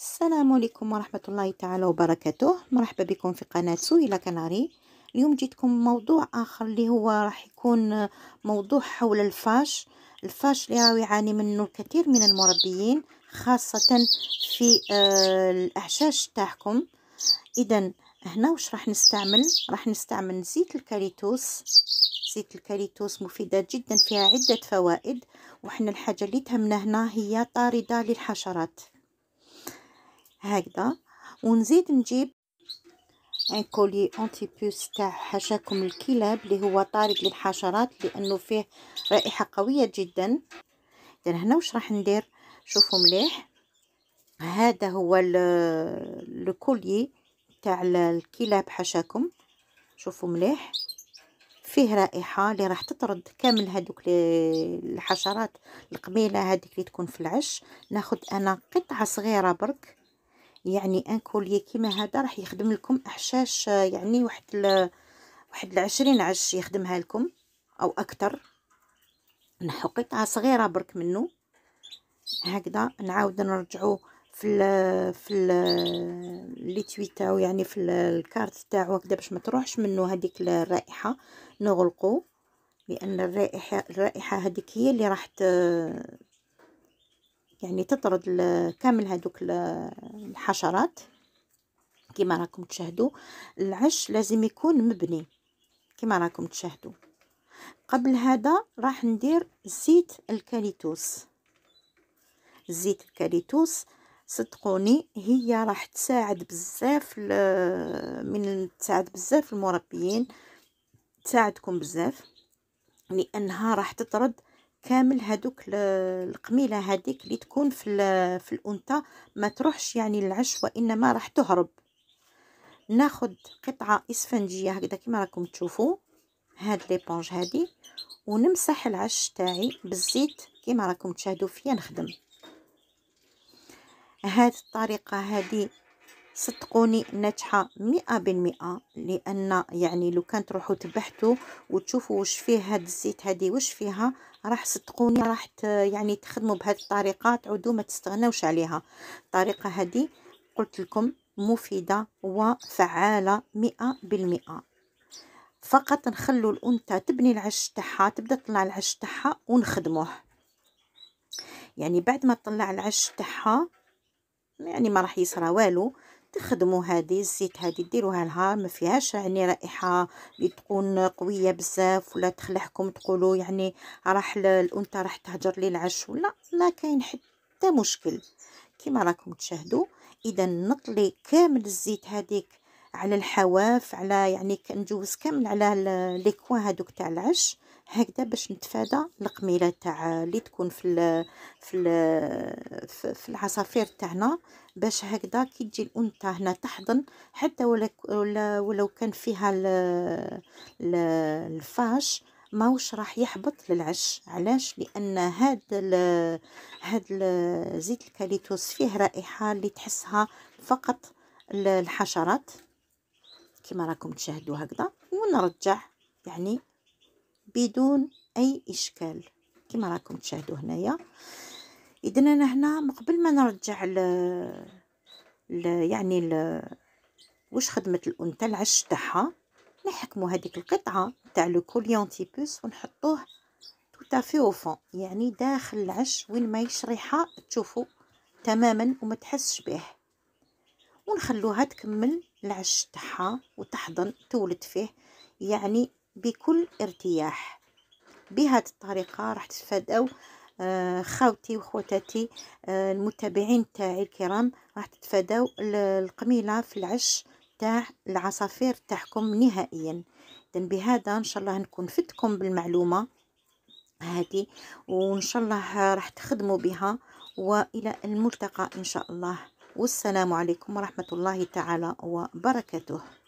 السلام عليكم ورحمة الله تعالى وبركاته مرحبا بكم في قناة سويلة كناري اليوم جيتكم موضوع آخر اللي هو راح يكون موضوع حول الفاش الفاش اللي راه يعاني منه الكثير من المربيين خاصة في آه الأعشاش تاعكم إذا هنا واش راح نستعمل راح نستعمل زيت الكاريتوس زيت الكاريتوس مفيدة جدا فيها عدة فوائد وحنا الحاجة اللي تهمنا هنا هي طاردة للحشرات هكذا ونزيد نجيب ان كولي بوس تاع حشاكم الكلاب اللي هو طارد للحشرات لانه فيه رائحه قويه جدا اذا هنا واش راح ندير شوفوا مليح هذا هو الكولي تاع الكلاب حشاكم شوفوا مليح فيه رائحه اللي راح تطرد كامل هذوك الحشرات القبيله هذيك اللي تكون في العش ناخذ انا قطعه صغيره برك يعني ان كوليه كيما هذا راح يخدم لكم احشاش آه، يعني واحد ال... واحد العشرين عش يخدمها لكم او اكثر نحو قطعه صغيره برك منه هكذا نعاود نرجعو في الـ في لي تاعو يعني في الكارت تاعو هكذا باش ما تروحش منه هذيك الرائحه نغلقو لان الرائحه الرائحه هذيك هي اللي راح يعني تطرد كامل هذوك الحشرات كما راكم تشاهدوا العش لازم يكون مبني كما راكم تشاهدوا قبل هذا راح ندير زيت الكاليتوس زيت الكاليتوس صدقوني هي راح تساعد بزاف من تساعد بزاف المربيين تساعدكم بزاف لانها راح تطرد كامل هذوك القميله هذيك اللي تكون في في الانثى ما تروحش يعني للعش وانما راح تهرب ناخذ قطعه اسفنجيه هكذا كما راكم تشوفوا هاد ليبونج هادي ونمسح العش تاعي بالزيت كما راكم تشاهدوا فيا نخدم هاد الطريقه هادي صدقوني ناجحه مئة بالمئة لان يعني لو كان تروحوا تبحثوا وتشوفوا واش فيه هاد الزيت هادي واش فيها راح صدقوني راح يعني تخدموا بهذه الطريقه تعودوا ما تستغناوش عليها الطريقه هذه قلت لكم مفيده وفعاله مئة بالمئة فقط نخلو الانثى تبني العش تاعها تبدا تطلع العش تاعها ونخدموه يعني بعد ما تطلع العش تاعها يعني ما راح يصرى والو تخدموا هذه الزيت هذه ديروها لها ما فيهاش يعني رائحه اللي تكون قويه بزاف ولا تخلعكم تقولوا يعني راح الانثى راح تهجر لي العش ولا ما كاين حتى مشكل كما راكم تشاهدوا اذا نطلي كامل الزيت هذيك على الحواف على يعني كنجوز كامل على لي كوان هذوك تاع العش هكذا باش نتفادى القميله تاع اللي تكون في الـ في الـ في العصافير تاعنا باش هكذا كي تجي الانثى هنا تحضن حتى ولا ولو كان فيها ال الـ الفاش ماهوش راح يحبط للعش علاش لان هاد ال هاد ال زيت الكاليتوس فيه رائحه اللي تحسها فقط الحشرات كما راكم تشاهدوا هكذا ونرجع يعني بدون اي اشكال كما راكم تشاهدوا هنايا اذا انا هنا مقبل ما نرجع ل يعني ل واش خدمه الانثى العش تاعها نحكموا هذيك القطعه تاع لو تيبوس ونحطوه توتافي او فون يعني داخل العش وين ما يشريحه تشوفوا تماما وما تحسش به ونخلوها تكمل العش تاعها وتحضن تولد فيه يعني بكل ارتياح بهذه الطريقه راح تتفاداو آه، خاوتي وخوتاتي آه، المتابعين تاعي الكرام راح تتفاداو القميله في العش تاع العصافير تاعكم نهائيا إذن بهذا ان شاء الله نكون فدتكم بالمعلومه هذه وان شاء الله راح تخدموا بها والى الملتقى ان شاء الله والسلام عليكم ورحمه الله تعالى وبركاته